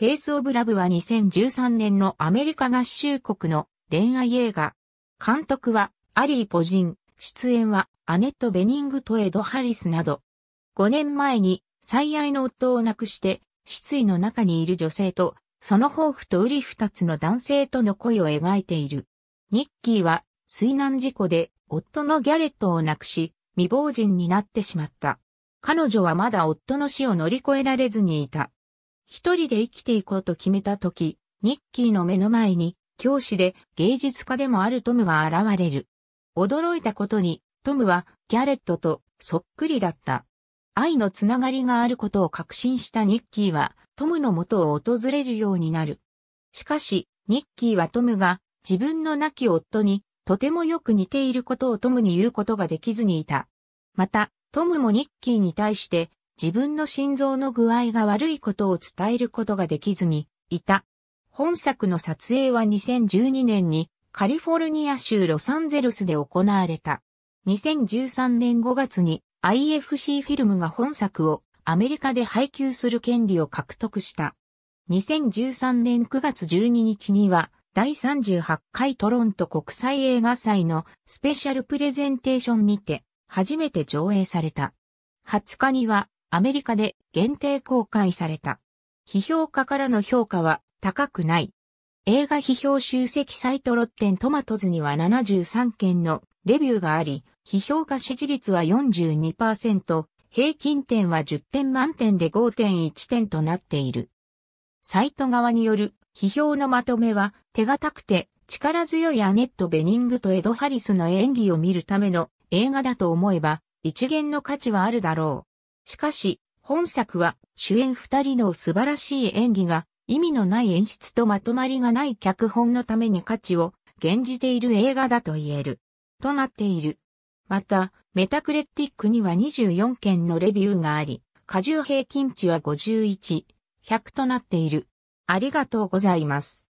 フェイス・オブ・ラブは2013年のアメリカ合衆国の恋愛映画。監督はアリー・ポジン、出演はアネット・ベニングト・エド・ハリスなど。5年前に最愛の夫を亡くして失意の中にいる女性とその抱負とウリ二つの男性との恋を描いている。ニッキーは水難事故で夫のギャレットを亡くし未亡人になってしまった。彼女はまだ夫の死を乗り越えられずにいた。一人で生きていこうと決めた時、ニッキーの目の前に、教師で芸術家でもあるトムが現れる。驚いたことに、トムはギャレットとそっくりだった。愛のつながりがあることを確信したニッキーは、トムの元を訪れるようになる。しかし、ニッキーはトムが自分の亡き夫にとてもよく似ていることをトムに言うことができずにいた。また、トムもニッキーに対して自分の心臓の具合が悪いことを伝えることができずにいた。本作の撮影は2012年にカリフォルニア州ロサンゼルスで行われた。2013年5月に IFC フィルムが本作をアメリカで配給する権利を獲得した。2013年9月12日には第38回トロント国際映画祭のスペシャルプレゼンテーションにて初めて上映された。20日にはアメリカで限定公開された。批評家からの評価は高くない。映画批評集積サイトロッテントマトズには73件のレビューがあり、批評家支持率は42%、平均点は10点満点で5.1点となっている。サイト側による批評のまとめは手堅くて力強いアネット・ベニングとエド・ハリスの演技を見るための映画だと思えば一元の価値はあるだろう。しかし、本作は主演二人の素晴らしい演技が意味のない演出とまとまりがない脚本のために価値を現じている映画だと言える。となっている。また、メタクレティックには24件のレビューがあり、過重平均値は51、100となっている。ありがとうございます。